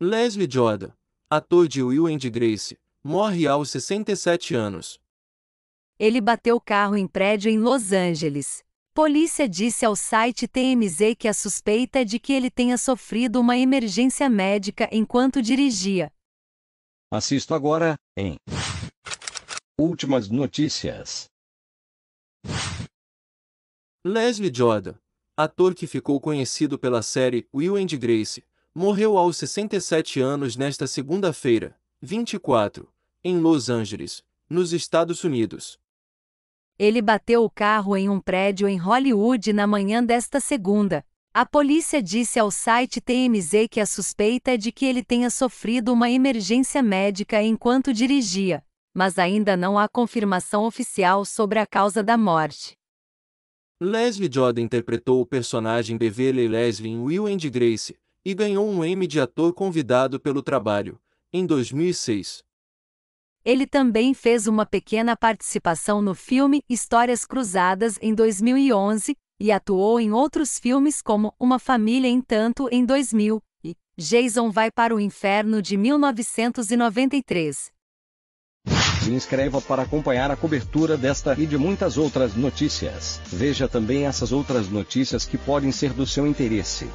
Leslie Jordan, ator de Will and Grace, morre aos 67 anos. Ele bateu carro em prédio em Los Angeles. Polícia disse ao site TMZ que a suspeita é de que ele tenha sofrido uma emergência médica enquanto dirigia. Assisto agora em Últimas notícias. Leslie Jordan, ator que ficou conhecido pela série Will and Grace, morreu aos 67 anos nesta segunda-feira, 24, em Los Angeles, nos Estados Unidos. Ele bateu o carro em um prédio em Hollywood na manhã desta segunda. A polícia disse ao site TMZ que a suspeita é de que ele tenha sofrido uma emergência médica enquanto dirigia, mas ainda não há confirmação oficial sobre a causa da morte. Leslie Jordan interpretou o personagem Beverly Leslie em Will and Grace, e ganhou um Emmy de ator convidado pelo trabalho, em 2006. Ele também fez uma pequena participação no filme Histórias Cruzadas em 2011 e atuou em outros filmes como Uma Família em Tanto em 2000 e Jason Vai para o Inferno de 1993. Se inscreva para acompanhar a cobertura desta e de muitas outras notícias. Veja também essas outras notícias que podem ser do seu interesse.